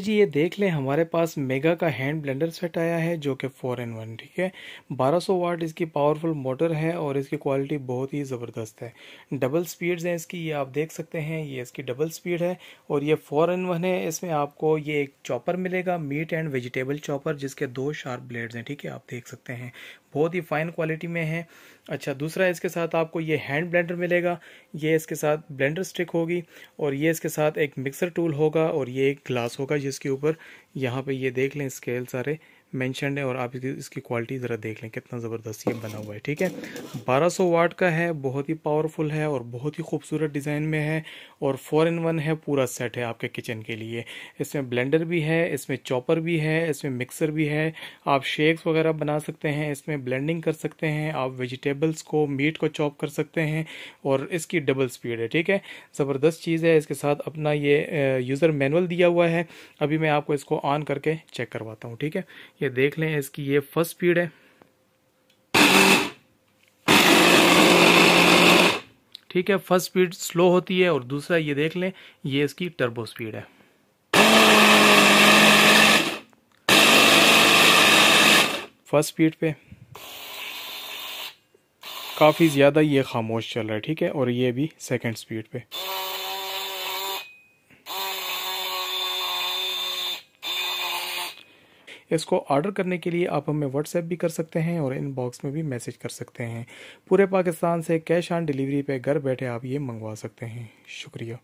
जी ये देख लें हमारे पास मेगा का हैंड ब्लेंडर सेट आया है जो कि फोर इन वन ठीक है 1200 वाट इसकी पावरफुल मोटर है और इसकी क्वालिटी बहुत ही ज़बरदस्त है डबल स्पीड्स हैं इसकी ये आप देख सकते हैं ये इसकी डबल स्पीड है और ये फोर इन वन है इसमें आपको ये एक चॉपर मिलेगा मीट एंड वेजिटेबल चॉपर जिसके दो शार्प ब्लेड्स हैं ठीक है आप देख सकते हैं बहुत ही फाइन क्वालिटी में है अच्छा दूसरा इसके साथ आपको ये हैंड ब्लेंडर मिलेगा ये इसके साथ ब्लेंडर स्टिक होगी और ये इसके साथ एक मिक्सर टूल होगा और ये एक ग्लास होगा के ऊपर यहाँ पे ये देख लें स्केल सारे मैंशनड है और आप इसकी इसकी क्वालिटी ज़रा देख लें कितना ज़बरदस्त ये बना हुआ है ठीक है 1200 वाट का है बहुत ही पावरफुल है और बहुत ही खूबसूरत डिज़ाइन में है और फोर इन वन है पूरा सेट है आपके किचन के लिए इसमें ब्लेंडर भी है इसमें चॉपर भी है इसमें मिक्सर भी है आप शेक्स वगैरह बना सकते हैं इसमें ब्लेंडिंग कर सकते हैं आप वेजिटेबल्स को मीट को चॉप कर सकते हैं और इसकी डबल स्पीड है ठीक है ज़बरदस्त चीज़ है इसके साथ अपना ये यूज़र मैनुअल दिया हुआ है अभी मैं आपको इसको ऑन करके चेक करवाता हूँ ठीक है ये ये देख लें इसकी ये फर्स्ट स्पीड है ठीक है फर्स्ट स्पीड स्लो होती है और दूसरा ये देख लें ये इसकी टर्बो स्पीड है फर्स्ट स्पीड पे काफ़ी ज़्यादा ये खामोश चल रहा है ठीक है और ये भी सेकंड स्पीड पे इसको ऑर्डर करने के लिए आप हमें व्हाट्सएप भी कर सकते हैं और इनबॉक्स में भी मैसेज कर सकते हैं पूरे पाकिस्तान से कैश ऑन डिलीवरी पे घर बैठे आप ये मंगवा सकते हैं शुक्रिया